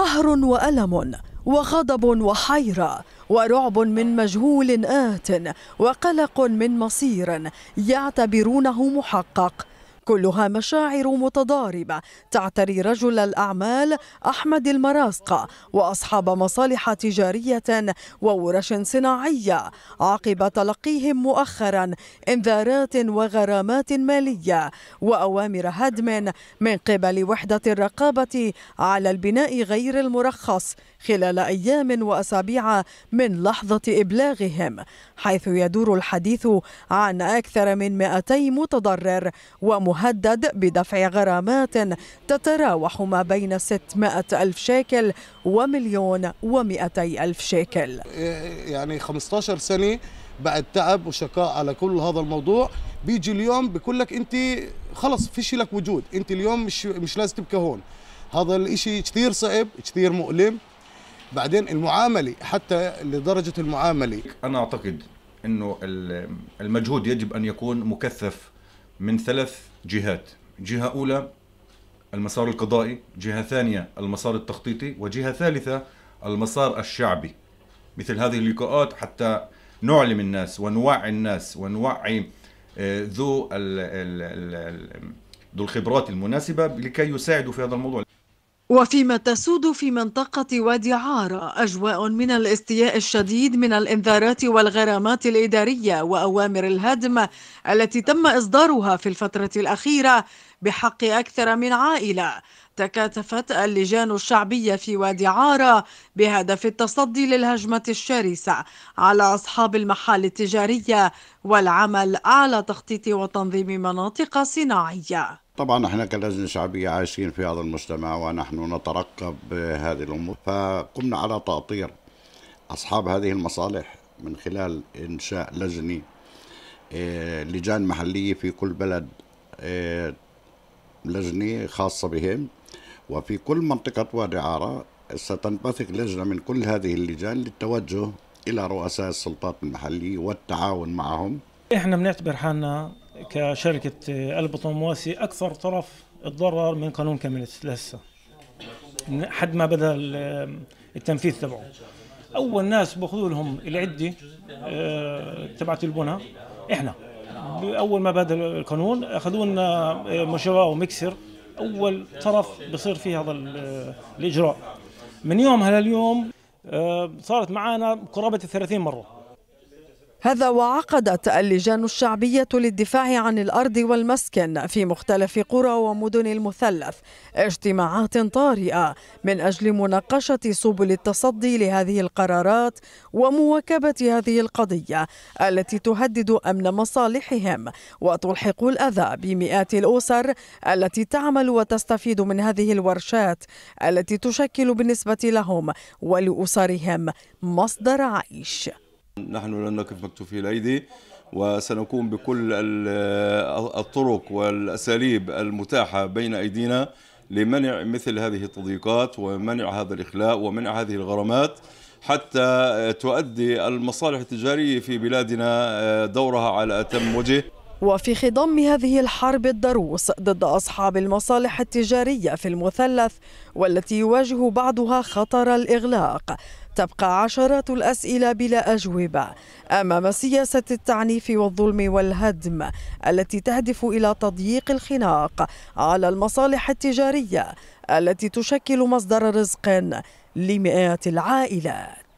قهر وألم وغضب وحيرة ورعب من مجهول آت وقلق من مصير يعتبرونه محقق كلها مشاعر متضاربة تعتري رجل الأعمال أحمد المراسقة وأصحاب مصالح تجارية وورش صناعية عقب تلقيهم مؤخرا انذارات وغرامات مالية وأوامر هدم من قبل وحدة الرقابة على البناء غير المرخص خلال أيام وأسابيع من لحظة إبلاغهم حيث يدور الحديث عن أكثر من 200 متضرر ومهاجر المهدد بدفع غرامات تتراوح ما بين 600 ألف شيكل ومليون و200 ألف شيكل يعني 15 سنة بعد تعب وشقاء على كل هذا الموضوع بيجي اليوم بقول لك انت خلص فيش لك وجود انت اليوم مش مش لازم تبكى هون هذا الاشي كثير صعب كثير مؤلم بعدين المعامله حتى لدرجه المعامله انا اعتقد انه المجهود يجب ان يكون مكثف من ثلاث جهات جهة أولى المسار القضائي جهة ثانية المسار التخطيطي وجهة ثالثة المسار الشعبي مثل هذه اللقاءات حتى نعلم الناس ونوعي الناس ونوعي آه، ذو الخبرات المناسبة لكي يساعدوا في هذا الموضوع وفيما تسود في منطقة وادي عار أجواء من الاستياء الشديد من الإنذارات والغرامات الإدارية وأوامر الهدم التي تم إصدارها في الفترة الأخيرة بحق أكثر من عائلة تكاتفت اللجان الشعبية في وادي عارة بهدف التصدي للهجمة الشرسة على أصحاب المحال التجارية والعمل على تخطيط وتنظيم مناطق صناعية طبعا احنا كلجنة شعبية عايشين في هذا المجتمع ونحن نترقب هذه الأمور فقمنا على تأطير أصحاب هذه المصالح من خلال إنشاء لجنة آه، لجان محلية في كل بلد آه، لجنة خاصة بهم وفي كل منطقة وادي عارة ستنبثق لجنة من كل هذه اللجان للتوجه إلى رؤساء السلطات المحلية والتعاون معهم احنا بنعتبر حالنا كشركة آه، البطن مواسي أكثر طرف اتضرر من قانون كامينيتس لسه حد ما بدا آه، التنفيذ تبعه أول ناس بأخذوا لهم العدة آه، تبعت البنى إحنا أول ما بدا القانون أخذوا لنا مشروع ومكسر أول طرف بصير فيه هذا الإجراء من يومها لليوم صارت معنا قرابة الثلاثين مرة هذا وعقدت اللجان الشعبية للدفاع عن الأرض والمسكن في مختلف قرى ومدن المثلث اجتماعات طارئة من أجل مناقشة سبل التصدي لهذه القرارات ومواكبة هذه القضية التي تهدد أمن مصالحهم وتلحق الأذى بمئات الأسر التي تعمل وتستفيد من هذه الورشات التي تشكل بالنسبة لهم ولأسرهم مصدر عيش نحن لن نقف مكتوفي الأيدي وسنقوم بكل الطرق والأساليب المتاحة بين أيدينا لمنع مثل هذه التضييقات ومنع هذا الإخلاء ومنع هذه الغرامات حتى تؤدي المصالح التجارية في بلادنا آه، دورها على أتم وجه وفي خضم هذه الحرب الضروس ضد أصحاب المصالح التجارية في المثلث والتي يواجه بعضها خطر الإغلاق تبقى عشرات الأسئلة بلا أجوبة أمام سياسة التعنيف والظلم والهدم التي تهدف إلى تضييق الخناق على المصالح التجارية التي تشكل مصدر رزق لمئات العائلات